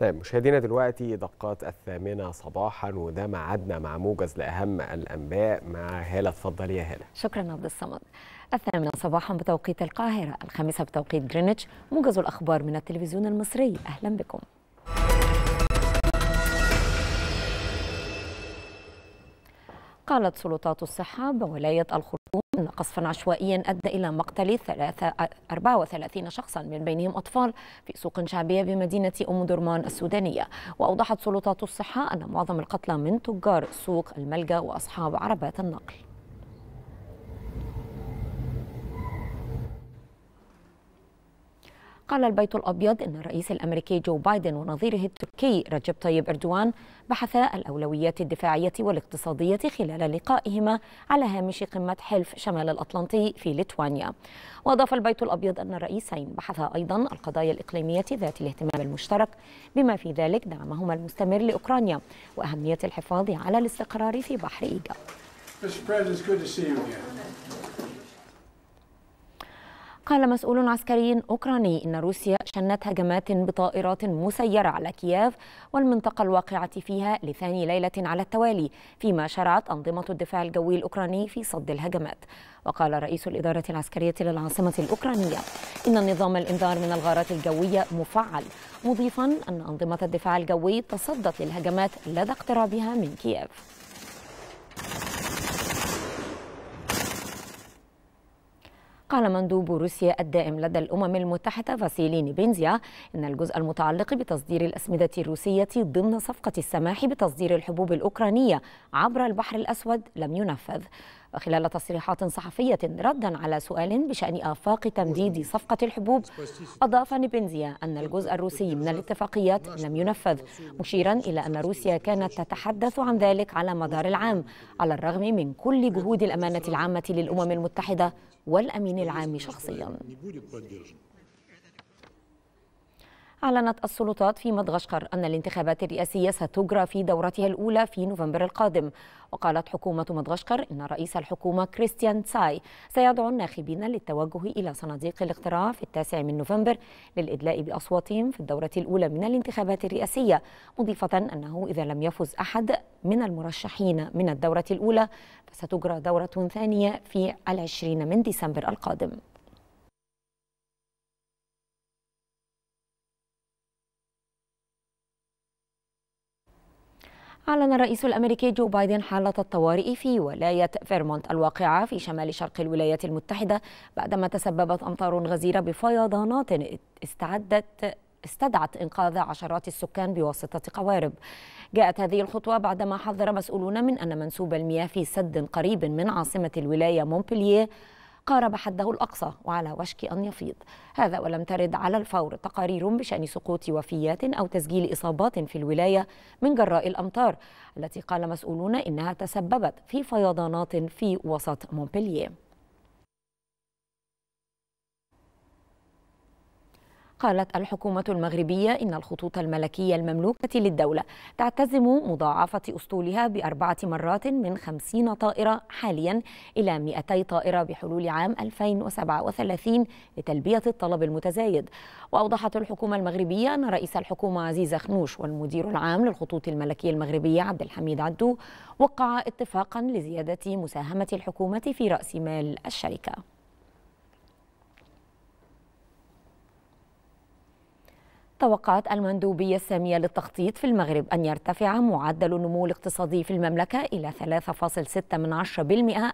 طيب مشاهدينا دلوقتي دقات الثامنة صباحا وده معادنا مع موجز لأهم الأنباء مع هالة اتفضلي يا هالة شكرا عبد الصمد الثامنة صباحا بتوقيت القاهرة الخامسة بتوقيت جرينتش موجز الأخبار من التلفزيون المصري أهلا بكم قالت سلطات الصحة بولاية الخرطوم أن قصفا عشوائيا أدى إلى مقتل 34 شخصا من بينهم أطفال في سوق شعبية بمدينة أم درمان السودانية وأوضحت سلطات الصحة أن معظم القتلى من تجار سوق الملجأ وأصحاب عربات النقل قال البيت الأبيض أن الرئيس الأمريكي جو بايدن ونظيره التركي رجب طيب إردوان بحثا الأولويات الدفاعية والاقتصادية خلال لقائهما على هامش قمة حلف شمال الأطلنطي في ليتوانيا وأضاف البيت الأبيض أن الرئيسين بحثا أيضا القضايا الإقليمية ذات الاهتمام المشترك بما في ذلك دعمهما المستمر لأوكرانيا وأهمية الحفاظ على الاستقرار في بحر إيجا. Mr. President, it's good to see you again. قال مسؤول عسكري أوكراني إن روسيا شنت هجمات بطائرات مسيرة على كييف والمنطقة الواقعة فيها لثاني ليلة على التوالي فيما شرعت أنظمة الدفاع الجوي الأوكراني في صد الهجمات وقال رئيس الإدارة العسكرية للعاصمة الأوكرانية إن نظام الإنذار من الغارات الجوية مفعل مضيفا أن أنظمة الدفاع الجوي تصدت للهجمات لدى اقترابها من كييف قال مندوب روسيا الدائم لدى الأمم المتحدة فاسيلي نيبينزيا إن الجزء المتعلق بتصدير الأسمدة الروسية ضمن صفقة السماح بتصدير الحبوب الأوكرانية عبر البحر الأسود لم ينفذ وخلال تصريحات صحفية ردا على سؤال بشأن آفاق تمديد صفقة الحبوب أضاف نيبنزيا أن الجزء الروسي من الاتفاقيات لم ينفذ مشيرا إلى أن روسيا كانت تتحدث عن ذلك على مدار العام على الرغم من كل جهود الأمانة العامة للأمم المتحدة والأمين العام شخصيا أعلنت السلطات في مدغشقر أن الانتخابات الرئاسية ستجرى في دورتها الأولى في نوفمبر القادم وقالت حكومة مدغشقر إن رئيس الحكومة كريستيان تساي سيدعو الناخبين للتوجه إلى صناديق الاقتراع في التاسع من نوفمبر للإدلاء بأصواتهم في الدورة الأولى من الانتخابات الرئاسية مضيفة أنه إذا لم يفز أحد من المرشحين من الدورة الأولى فستجرى دورة ثانية في العشرين من ديسمبر القادم أعلن الرئيس الأمريكي جو بايدن حالة الطوارئ في ولاية فيرمونت الواقعة في شمال شرق الولايات المتحدة بعدما تسببت أمطار غزيرة بفيضانات استعدت استدعت إنقاذ عشرات السكان بواسطة قوارب جاءت هذه الخطوة بعدما حذر مسؤولون من أن منسوب المياه في سد قريب من عاصمة الولاية مونبلييه قارب حده الأقصى وعلى وشك أن يفيض هذا ولم ترد على الفور تقارير بشأن سقوط وفيات أو تسجيل إصابات في الولاية من جراء الأمطار التي قال مسؤولون إنها تسببت في فيضانات في وسط مونبلييه قالت الحكومة المغربية إن الخطوط الملكية المملوكة للدولة تعتزم مضاعفة أسطولها بأربعة مرات من 50 طائرة حاليا إلى 200 طائرة بحلول عام 2037 لتلبية الطلب المتزايد وأوضحت الحكومة المغربية أن رئيس الحكومة عزيز خنوش والمدير العام للخطوط الملكية المغربية عبد الحميد عدو وقعا اتفاقا لزيادة مساهمة الحكومة في رأس مال الشركة توقعت المندوبية السامية للتخطيط في المغرب أن يرتفع معدل النمو الاقتصادي في المملكة إلى 3.6 من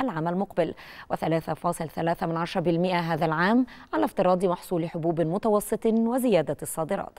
العام المقبل و3.3 من هذا العام على افتراض محصول حبوب متوسط وزيادة الصادرات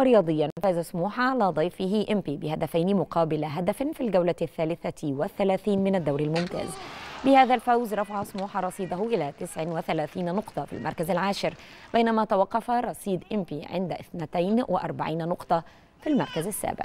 ورياضيا فاز سموحة على ضيفه إمبي بهدفين مقابل هدف في الجولة الثالثة والثلاثين من الدوري الممتاز بهذا الفوز رفع سموحة رصيده إلى 39 نقطة في المركز العاشر بينما توقف رصيد إمبي عند 42 نقطة في المركز السابع